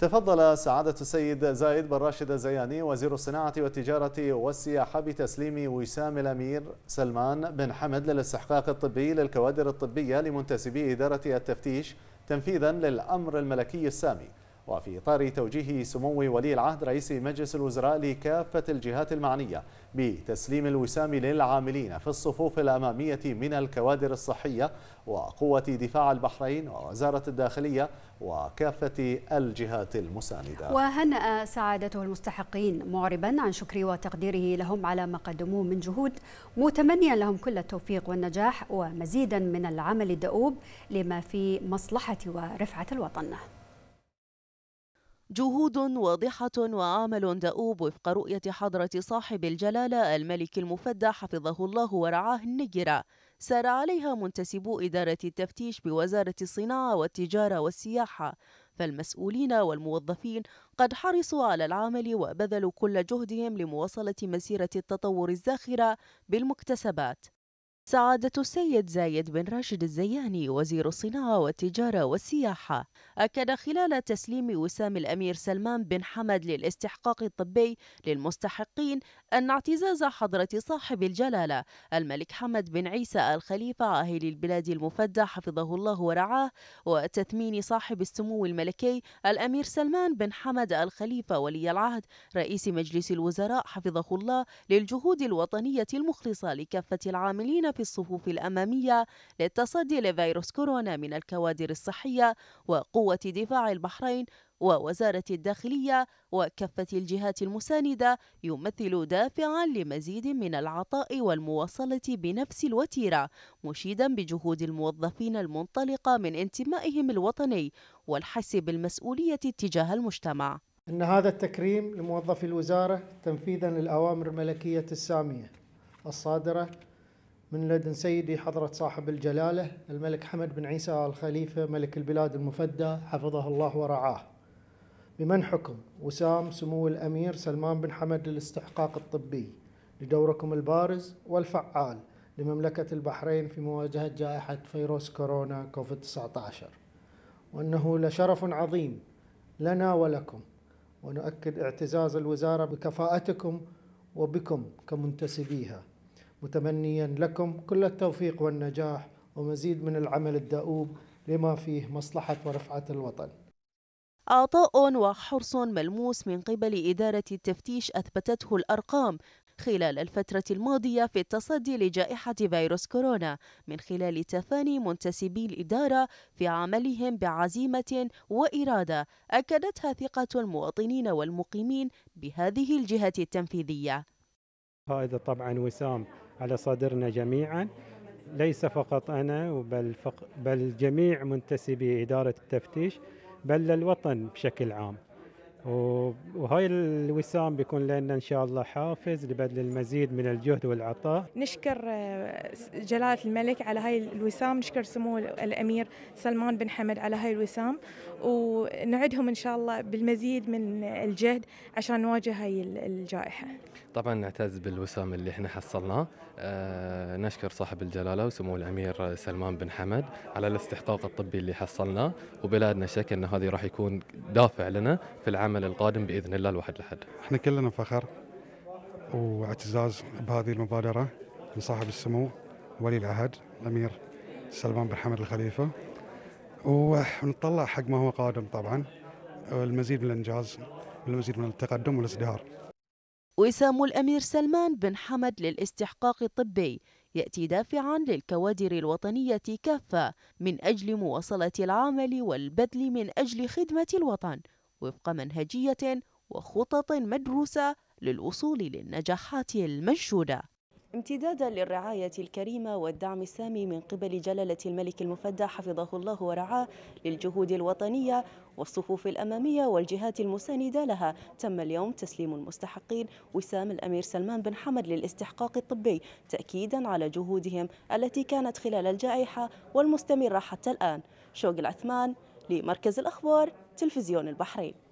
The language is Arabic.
تفضل سعادة السيد زايد بن راشد الزياني وزير الصناعة والتجارة والسياحة بتسليم وسام الأمير سلمان بن حمد للاستحقاق الطبي للكوادر الطبية لمنتسبي إدارة التفتيش تنفيذا للأمر الملكي السامي وفي إطار توجيه سمو ولي العهد رئيس مجلس الوزراء لكافة الجهات المعنية بتسليم الوسام للعاملين في الصفوف الأمامية من الكوادر الصحية وقوة دفاع البحرين ووزارة الداخلية وكافة الجهات المساندة وهنأ سعادته المستحقين معربا عن شكره وتقديره لهم على ما قدموه من جهود متمنيا لهم كل التوفيق والنجاح ومزيدا من العمل الدؤوب لما في مصلحة ورفعة الوطن جهود واضحة وعمل دؤوب وفق رؤية حضرة صاحب الجلالة الملك المفدى حفظه الله ورعاه النجرة سار عليها منتسبو إدارة التفتيش بوزارة الصناعة والتجارة والسياحة فالمسؤولين والموظفين قد حرصوا على العمل وبذلوا كل جهدهم لمواصلة مسيرة التطور الزاخرة بالمكتسبات سعادة السيد زايد بن راشد الزياني وزير الصناعة والتجارة والسياحة أكد خلال تسليم وسام الأمير سلمان بن حمد للاستحقاق الطبي للمستحقين أن اعتزاز حضرة صاحب الجلالة الملك حمد بن عيسى الخليفة عاهل البلاد المفدى حفظه الله ورعاه وتثمين صاحب السمو الملكي الأمير سلمان بن حمد الخليفة ولي العهد رئيس مجلس الوزراء حفظه الله للجهود الوطنية المخلصة لكافة العاملين في في الصفوف الأمامية للتصدي لفيروس كورونا من الكوادر الصحية وقوة دفاع البحرين ووزارة الداخلية وكافة الجهات المساندة يمثل دافعا لمزيد من العطاء والمواصلة بنفس الوتيرة مشيدا بجهود الموظفين المنطلقة من انتمائهم الوطني والحس بالمسؤولية تجاه المجتمع أن هذا التكريم لموظفي الوزارة تنفيذا للأوامر الملكية السامية الصادرة من لدن سيدي حضرة صاحب الجلالة الملك حمد بن عيسى الخليفة ملك البلاد المفدى حفظه الله ورعاه بمنحكم وسام سمو الأمير سلمان بن حمد للاستحقاق الطبي لدوركم البارز والفعال لمملكة البحرين في مواجهة جائحة فيروس كورونا كوفيد 19 وأنه لشرف عظيم لنا ولكم ونؤكد اعتزاز الوزارة بكفاءتكم وبكم كمنتسبيها متمنيا لكم كل التوفيق والنجاح ومزيد من العمل الدؤوب لما فيه مصلحة ورفعة الوطن عطاء وحرص ملموس من قبل إدارة التفتيش أثبتته الأرقام خلال الفترة الماضية في التصدي لجائحة فيروس كورونا من خلال تفاني منتسبي الإدارة في عملهم بعزيمة وإرادة أكدتها ثقة المواطنين والمقيمين بهذه الجهة التنفيذية. هذا طبعا وسام على صدرنا جميعا ليس فقط أنا بل, فق بل جميع منتسبي إدارة التفتيش بل للوطن بشكل عام وهاي الوسام بيكون لنا ان شاء الله حافز لبذل المزيد من الجهد والعطاء نشكر آه، جلاله الملك على هاي الوسام نشكر سمو الامير سلمان بن حمد على هاي الوسام ونعدهم ان شاء الله بالمزيد من الجهد عشان نواجه هاي الجائحه طبعا نعتز بالوسام اللي احنا حصلناه أه نشكر صاحب الجلاله وسمو الامير سلمان بن حمد على الاستحقاق الطبي اللي حصلناه وبلادنا شك ان هذه راح يكون دافع لنا في العمل القادم باذن الله الواحد لحد. احنا كلنا فخر واعتزاز بهذه المبادره من صاحب السمو ولي العهد الامير سلمان بن حمد الخليفه ونطلع حق ما هو قادم طبعا المزيد من الانجاز والمزيد من التقدم والازدهار. وسام الأمير سلمان بن حمد للاستحقاق الطبي يأتي دافعا للكوادر الوطنية كافة من أجل مواصلة العمل والبذل من أجل خدمة الوطن وفق منهجية وخطط مدروسة للوصول للنجاحات المنشودة امتدادا للرعاية الكريمة والدعم السامي من قبل جلالة الملك المفدى حفظه الله ورعاه للجهود الوطنية والصفوف الأمامية والجهات المساندة لها تم اليوم تسليم المستحقين وسام الأمير سلمان بن حمد للاستحقاق الطبي تأكيدا على جهودهم التي كانت خلال الجائحة والمستمرة حتى الآن شوق العثمان لمركز الأخبار تلفزيون البحرين